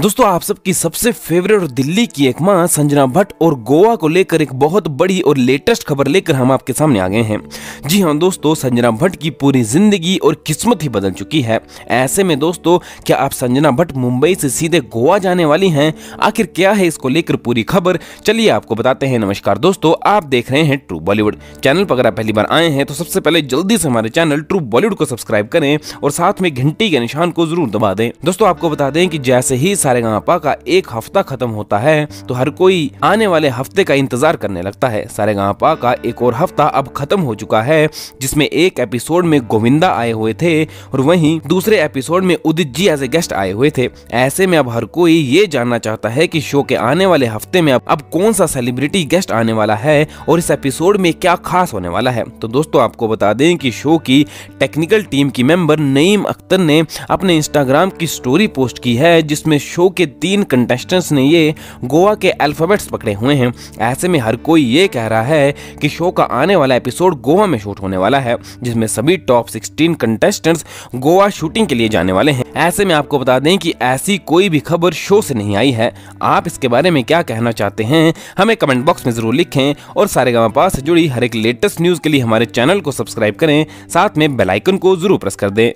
दोस्तों आप सबकी सबसे फेवरेट और दिल्ली की एक माँ संजना भट्ट और गोवा को लेकर एक बहुत बड़ी और लेटेस्ट खबर लेकर हम आपके सामने आ गए हैं जी हाँ दोस्तों संजना भट्ट की पूरी जिंदगी और किस्मत ही बदल चुकी है ऐसे में दोस्तों क्या आप संजना भट्ट मुंबई से सीधे गोवा जाने वाली हैं आखिर क्या है इसको लेकर पूरी खबर चलिए आपको बताते हैं नमस्कार दोस्तों आप देख रहे हैं ट्रू बॉलीवुड चैनल पर अगर आप पहली बार आए हैं तो सबसे पहले जल्दी से हमारे चैनल ट्रू बॉलीवुड को सब्सक्राइब करें और साथ में घंटी के निशान को जरूर दबा दें दोस्तों आपको बता दें कि जैसे ही गापा का एक हफ्ता खत्म होता है तो हर कोई आने वाले हफ्ते का इंतजार करने लगता है गापा का एक और हफ्ता अब खत्म हो चुका है जिसमें एक एपिसोड में गोविंदा आए हुए थे और वहीं दूसरे एपिसोड में उदित जी एज ए गेस्ट आए हुए थे ऐसे में अब हर कोई ये जानना चाहता है कि शो के आने वाले हफ्ते में अब, अब कौन सा सेलिब्रिटी गेस्ट आने वाला है और इस एपिसोड में क्या खास होने वाला है तो दोस्तों आपको बता दें कि शो की टेक्निकल टीम की मेंबर नईम अख्तर ने अपने इंस्टाग्राम की स्टोरी पोस्ट की है जिसमें शो के तीन कंटेस्टेंट्स ने ये गोवा के अल्फ़ाबेट्स पकड़े हुए हैं ऐसे में हर कोई ये कह रहा है कि शो का आने वाला एपिसोड गोवा में शूट होने वाला है जिसमें सभी top sixteen contestants Goa shooting के लिए जाने वाले हैं ऐसे में आपको बता दें कि ऐसी कोई भी खबर शो से नहीं आई है आप इसके बारे में क्या कहना चाहते हैं हमें कमेंट बॉक्स में ज़रूर लिखें और सारे पास से जुड़ी हर एक लेटेस्ट न्यूज़ के लिए हमारे चैनल को सब्सक्राइब करें साथ में बेलाइकन को ज़रूर प्रेस कर दें